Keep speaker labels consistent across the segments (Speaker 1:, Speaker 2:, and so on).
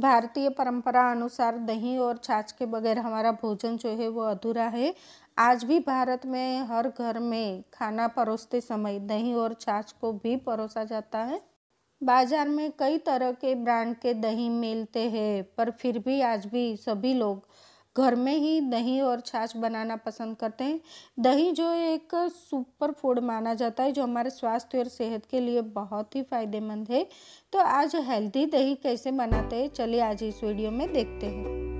Speaker 1: भारतीय परंपरा अनुसार दही और छाछ के बगैर हमारा भोजन जो है वो अधूरा है आज भी भारत में हर घर में खाना परोसते समय दही और छाछ को भी परोसा जाता है बाजार में कई तरह के ब्रांड के दही मिलते हैं पर फिर भी आज भी सभी लोग घर में ही दही और छाछ बनाना पसंद करते हैं दही जो एक सुपर फूड माना जाता है जो हमारे स्वास्थ्य और सेहत के लिए बहुत ही फायदेमंद है तो आज हेल्दी दही कैसे बनाते हैं चलिए आज इस वीडियो में देखते हैं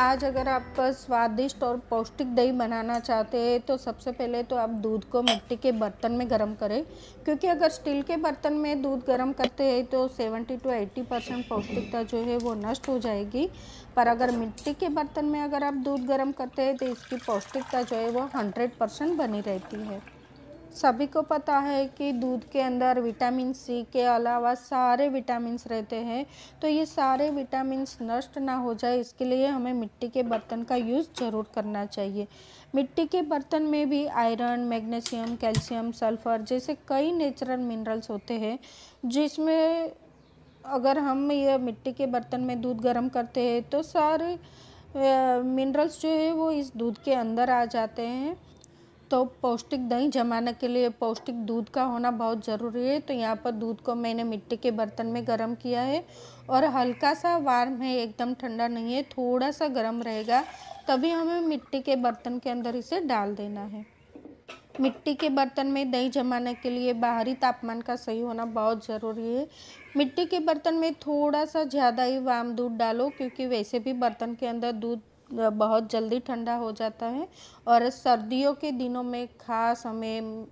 Speaker 1: आज अगर आप स्वादिष्ट और पौष्टिक दही बनाना चाहते हैं तो सबसे पहले तो आप दूध को मिट्टी के बर्तन में गर्म करें क्योंकि अगर स्टील के बर्तन में दूध गर्म करते हैं तो 70 टू 80 परसेंट पौष्टिकता जो है वो नष्ट हो जाएगी पर अगर मिट्टी के बर्तन में अगर आप दूध गर्म करते हैं तो इसकी पौष्टिकता जो है वो हंड्रेड बनी रहती है सभी को पता है कि दूध के अंदर विटामिन सी के अलावा सारे विटामिन्स रहते हैं तो ये सारे विटामिन्स नष्ट ना हो जाए इसके लिए हमें मिट्टी के बर्तन का यूज़ ज़रूर करना चाहिए मिट्टी के बर्तन में भी आयरन मैग्नीशियम कैल्शियम सल्फर जैसे कई नेचुरल मिनरल्स होते हैं जिसमें अगर हम ये मिट्टी के बर्तन में दूध गर्म करते हैं तो सारे मिनरल्स जो है वो इस दूध के अंदर आ जाते हैं तो पौष्टिक दही जमाने के लिए पौष्टिक दूध का होना बहुत ज़रूरी है तो यहाँ पर दूध को मैंने मिट्टी के बर्तन में गर्म किया है और हल्का सा वार्म है एकदम ठंडा नहीं है थोड़ा सा गर्म रहेगा तभी हमें मिट्टी के बर्तन के अंदर इसे डाल देना है मिट्टी के बर्तन में दही जमाने के लिए बाहरी तापमान का सही होना बहुत ज़रूरी है मिट्टी के बर्तन में थोड़ा सा ज़्यादा ही वार्म दूध डालो क्योंकि वैसे भी बर्तन के अंदर दूध बहुत जल्दी ठंडा हो जाता है और सर्दियों के दिनों में खास हमें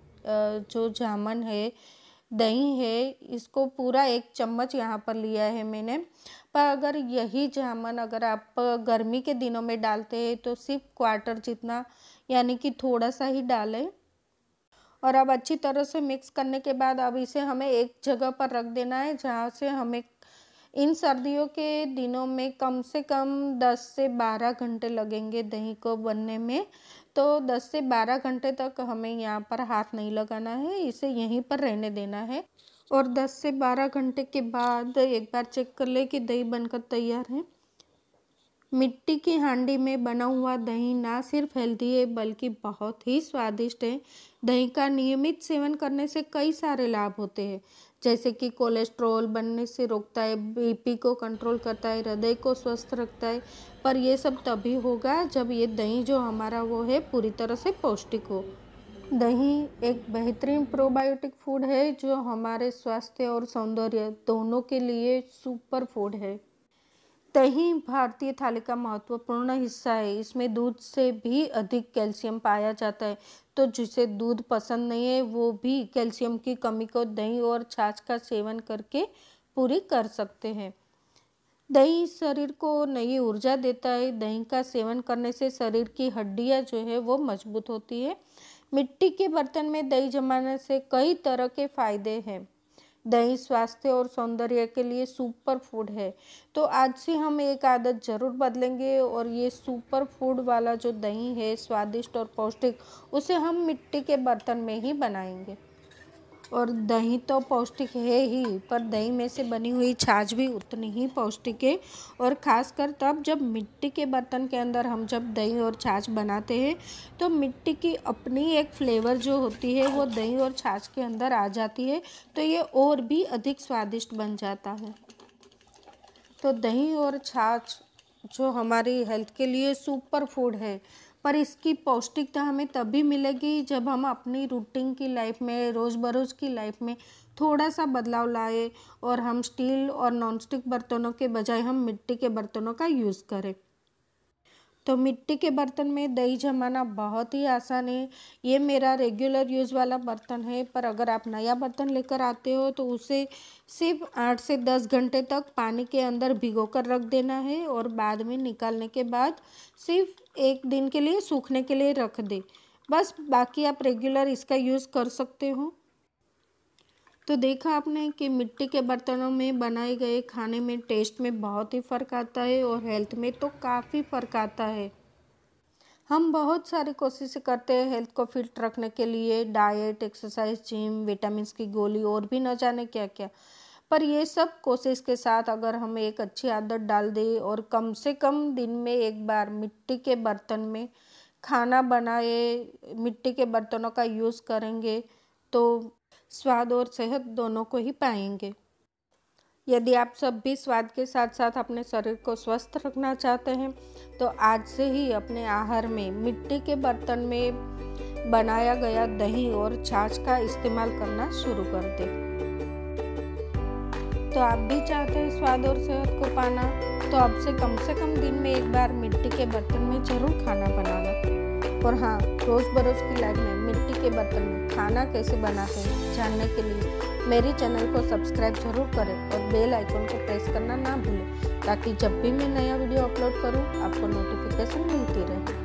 Speaker 1: जो जामन है दही है इसको पूरा एक चम्मच यहाँ पर लिया है मैंने पर अगर यही जामन अगर आप गर्मी के दिनों में डालते हैं तो सिर्फ क्वार्टर जितना यानी कि थोड़ा सा ही डालें और अब अच्छी तरह से मिक्स करने के बाद अब इसे हमें एक जगह पर रख देना है जहाँ से हमें इन सर्दियों के दिनों में कम से कम 10 से 12 घंटे लगेंगे दही को बनने में तो 10 से 12 घंटे तक हमें यहाँ पर हाथ नहीं लगाना है इसे यहीं पर रहने देना है और 10 से 12 घंटे के बाद एक बार चेक कर ले कि दही बनकर तैयार है मिट्टी की हांडी में बना हुआ दही ना सिर्फ हेल्दी है बल्कि बहुत ही स्वादिष्ट है दही का नियमित सेवन करने से कई सारे लाभ होते हैं जैसे कि कोलेस्ट्रॉल बनने से रोकता है बीपी को कंट्रोल करता है हृदय को स्वस्थ रखता है पर ये सब तभी होगा जब ये दही जो हमारा वो है पूरी तरह से पौष्टिक हो दही एक बेहतरीन प्रोबायोटिक फूड है जो हमारे स्वास्थ्य और सौंदर्य दोनों के लिए सुपर फूड है दही भारतीय थाली का महत्वपूर्ण हिस्सा है इसमें दूध से भी अधिक कैल्शियम पाया जाता है तो जिसे दूध पसंद नहीं है वो भी कैल्शियम की कमी को दही और छाछ का सेवन करके पूरी कर सकते हैं दही शरीर को नई ऊर्जा देता है दही का सेवन करने से शरीर की हड्डियाँ जो है वो मजबूत होती है मिट्टी के बर्तन में दही जमाने से कई तरह के फायदे हैं दही स्वास्थ्य और सौंदर्य के लिए सुपर फूड है तो आज से हम एक आदत ज़रूर बदलेंगे और ये सुपर फूड वाला जो दही है स्वादिष्ट और पौष्टिक उसे हम मिट्टी के बर्तन में ही बनाएंगे और दही तो पौष्टिक है ही पर दही में से बनी हुई छाछ भी उतनी ही पौष्टिक है और ख़ासकर तब जब मिट्टी के बर्तन के अंदर हम जब दही और छाछ बनाते हैं तो मिट्टी की अपनी एक फ्लेवर जो होती है वो दही और छाछ के अंदर आ जाती है तो ये और भी अधिक स्वादिष्ट बन जाता है तो दही और छाछ जो हमारी हेल्थ के लिए सुपर फूड है पर इसकी पौष्टिकता तो हमें तभी मिलेगी जब हम अपनी रूटीन की लाइफ में रोज़ बरोज़ की लाइफ में थोड़ा सा बदलाव लाए और हम स्टील और नॉनस्टिक बर्तनों के बजाय हम मिट्टी के बर्तनों का यूज़ करें तो मिट्टी के बर्तन में दही जमाना बहुत ही आसान है ये मेरा रेगुलर यूज़ वाला बर्तन है पर अगर आप नया बर्तन लेकर आते हो तो उसे सिर्फ आठ से दस घंटे तक पानी के अंदर भिगो कर रख देना है और बाद में निकालने के बाद सिर्फ एक दिन के लिए सूखने के लिए रख दे बस बाकी आप रेगुलर इसका यूज़ कर सकते हो तो देखा आपने कि मिट्टी के बर्तनों में बनाए गए खाने में टेस्ट में बहुत ही फ़र्क आता है और हेल्थ में तो काफ़ी फ़र्क आता है हम बहुत सारी कोशिशें करते हैं हेल्थ को फिट रखने के लिए डाइट एक्सरसाइज जिम विटामिन की गोली और भी न जाने क्या क्या पर ये सब कोशिश के साथ अगर हम एक अच्छी आदत डाल दें और कम से कम दिन में एक बार मिट्टी के बर्तन में खाना बनाए मिट्टी के बर्तनों का यूज़ करेंगे तो स्वाद और सेहत दोनों को ही पाएंगे यदि आप सब भी स्वाद के साथ साथ अपने शरीर को स्वस्थ रखना चाहते हैं तो आज से ही अपने आहार में मिट्टी के बर्तन में बनाया गया दही और छाछ का इस्तेमाल करना शुरू कर दें तो आप भी चाहते हैं स्वाद और सेहत को पाना तो अब से कम से कम दिन में एक बार मिट्टी के बर्तन में जरूर खाना बनाना और हाँ रोज़ बरोज़ की लाइफ में मिट्टी के बर्तन में खाना कैसे बनाते हैं जानने के लिए मेरे चैनल को सब्सक्राइब जरूर करें और बेल आइकन को प्रेस करना ना भूलें ताकि जब भी मैं नया वीडियो अपलोड करूँ आपको नोटिफिकेशन मिलती रहे